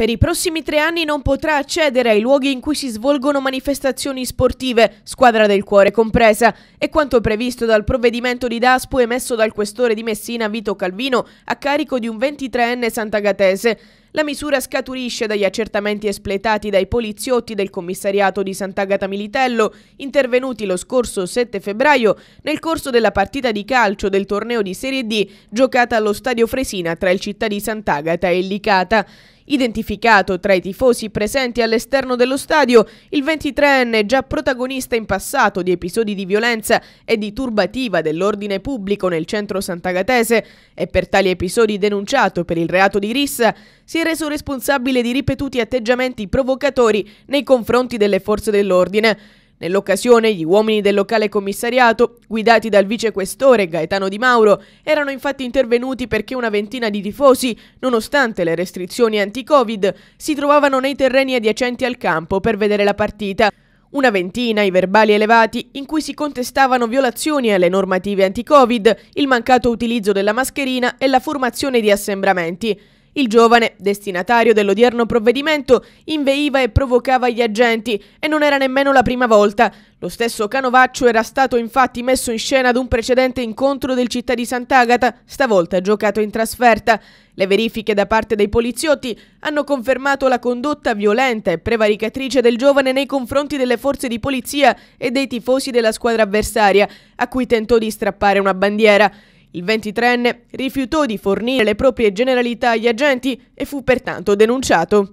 Per i prossimi tre anni non potrà accedere ai luoghi in cui si svolgono manifestazioni sportive, squadra del cuore compresa, È quanto previsto dal provvedimento di Daspo emesso dal questore di Messina Vito Calvino a carico di un 23enne santagatese. La misura scaturisce dagli accertamenti espletati dai poliziotti del commissariato di Sant'Agata Militello, intervenuti lo scorso 7 febbraio nel corso della partita di calcio del torneo di Serie D giocata allo stadio Fresina tra il città di Sant'Agata e Licata. Identificato tra i tifosi presenti all'esterno dello stadio, il 23enne, già protagonista in passato di episodi di violenza e di turbativa dell'ordine pubblico nel centro santagatese, e per tali episodi denunciato per il reato di rissa, si è reso responsabile di ripetuti atteggiamenti provocatori nei confronti delle forze dell'ordine. Nell'occasione gli uomini del locale commissariato, guidati dal vicequestore Gaetano Di Mauro, erano infatti intervenuti perché una ventina di tifosi, nonostante le restrizioni anti-Covid, si trovavano nei terreni adiacenti al campo per vedere la partita. Una ventina i verbali elevati in cui si contestavano violazioni alle normative anti-Covid, il mancato utilizzo della mascherina e la formazione di assembramenti. Il giovane, destinatario dell'odierno provvedimento, inveiva e provocava gli agenti e non era nemmeno la prima volta. Lo stesso Canovaccio era stato infatti messo in scena ad un precedente incontro del Città di Sant'Agata, stavolta giocato in trasferta. Le verifiche da parte dei poliziotti hanno confermato la condotta violenta e prevaricatrice del giovane nei confronti delle forze di polizia e dei tifosi della squadra avversaria, a cui tentò di strappare una bandiera. Il 23enne rifiutò di fornire le proprie generalità agli agenti e fu pertanto denunciato.